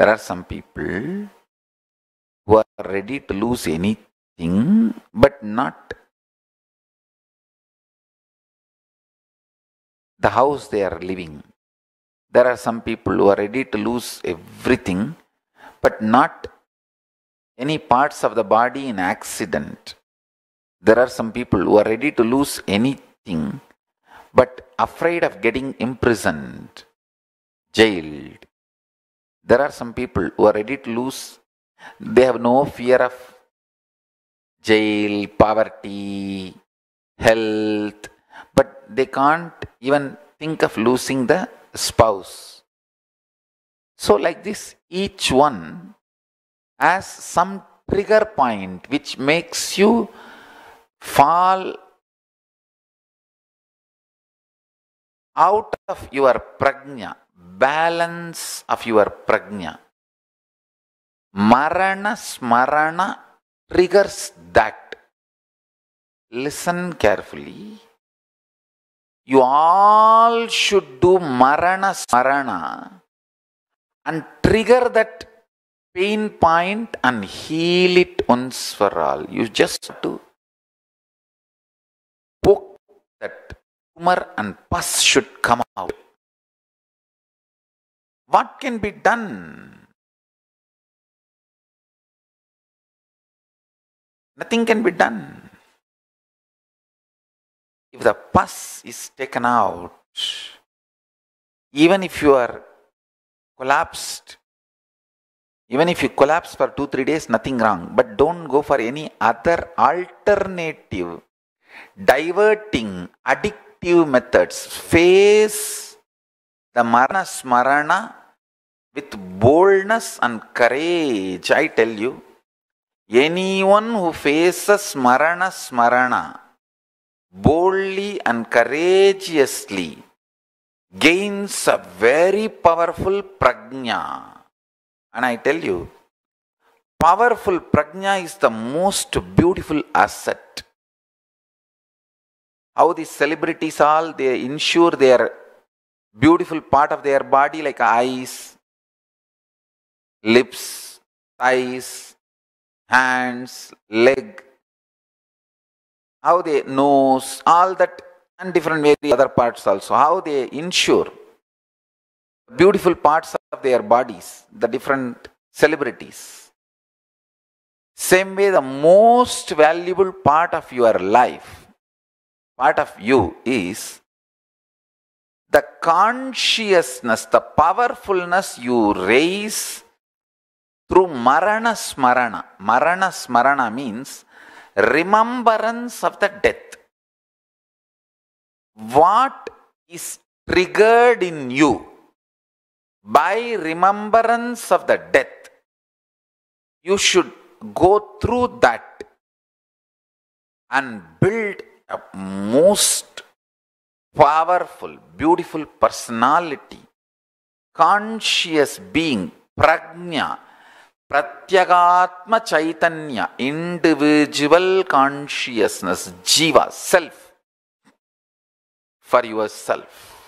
There are some people who are ready to lose anything but not the house they are living. There are some people who are ready to lose everything but not any parts of the body in accident. There are some people who are ready to lose anything but afraid of getting imprisoned, jailed, there are some people who are ready to lose, they have no fear of jail, poverty, health, but they can't even think of losing the spouse. So, like this, each one has some trigger point which makes you fall out of your prajna balance of your prajna. Marana smarana triggers that. Listen carefully. You all should do marana smarana and trigger that pain point and heal it once for all. You just have to poke that tumor and pus should come out. What can be done? Nothing can be done. If the pus is taken out, even if you are collapsed, even if you collapse for two, three days, nothing wrong. But don't go for any other alternative, diverting, addictive methods. Face the marana smarana with boldness and courage, I tell you, anyone who faces marana, smarana boldly and courageously gains a very powerful prajna. And I tell you, powerful prajna is the most beautiful asset. How these celebrities all they ensure their beautiful part of their body like eyes, lips, thighs, hands, leg, how they nose, all that and different various other parts also, how they ensure beautiful parts of their bodies, the different celebrities. Same way, the most valuable part of your life, part of you is the consciousness, the powerfulness you raise through marana smarana. Marana smarana means remembrance of the death. What is triggered in you by remembrance of the death, you should go through that and build a most powerful, beautiful personality, conscious being, prajna pratyagatma chaitanya individual consciousness jiva self for your self